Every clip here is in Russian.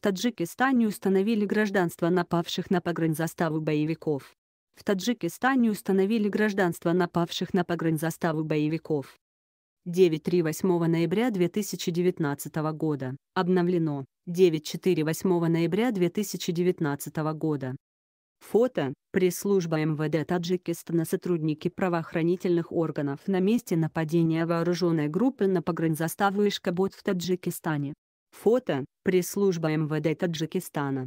в Таджикистане установили гражданство напавших на погранзаставы боевиков. В Таджикистане установили гражданство напавших на погранзаставы боевиков. 9.3.8 ноября 2019 года. Обновлено. 9.4.8 ноября 2019 года. Фото. Пресс-служба МВД Таджикистана сотрудники правоохранительных органов на месте нападения вооруженной группы на погранзаставу Ишкабот в Таджикистане. Фото – пресс-служба МВД Таджикистана.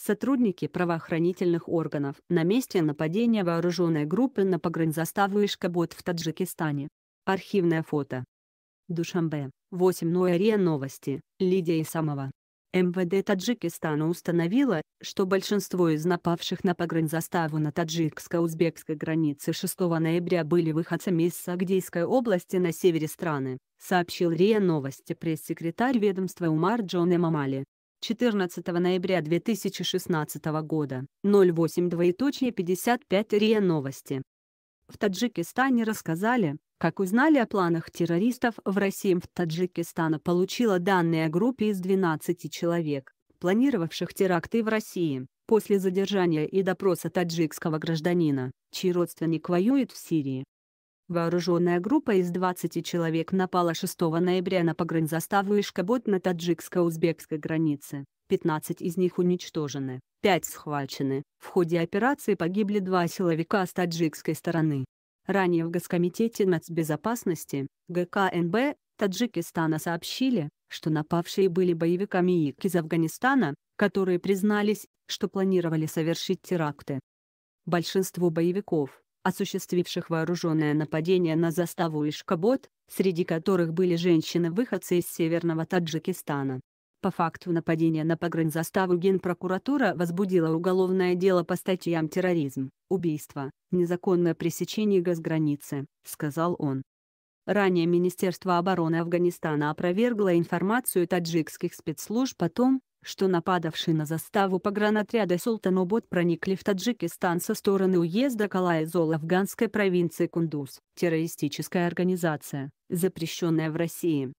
Сотрудники правоохранительных органов на месте нападения вооруженной группы на погранзаставу Ишкабот в Таджикистане. Архивное фото. Душамбе, 8 ноября новости, Лидия Исамова. МВД Таджикистана установило, что большинство из напавших на погранзаставу на таджикско-узбекской границе 6 ноября были выходцами из Сагдийской области на севере страны, сообщил РИА Новости пресс-секретарь ведомства Умар Джон Эмамали. 14 ноября 2016 года, 08 РИА Новости. В Таджикистане рассказали, как узнали о планах террористов в России. В Таджикистана получила данные о группе из 12 человек, планировавших теракты в России, после задержания и допроса таджикского гражданина, чей родственник воюет в Сирии. Вооруженная группа из 20 человек напала 6 ноября на погранзаставу Ишкабот на таджикско-узбекской границе, 15 из них уничтожены, пять схвачены. В ходе операции погибли два силовика с таджикской стороны. Ранее в Госкомитете нацбезопасности, ГКНБ, Таджикистана сообщили, что напавшие были боевиками ИК из Афганистана, которые признались, что планировали совершить теракты. Большинство боевиков, осуществивших вооруженное нападение на заставу Ишкабот, среди которых были женщины-выходцы из северного Таджикистана, по факту нападения на погранзаставу Генпрокуратура возбудила уголовное дело по статьям терроризм, убийство, незаконное пресечение газграницы, сказал он. Ранее Министерство обороны Афганистана опровергло информацию таджикских спецслужб о том, что нападавшие на заставу погранотряда Султанобот проникли в Таджикистан со стороны уезда Калайзол афганской провинции Кундуз. Террористическая организация, запрещенная в России,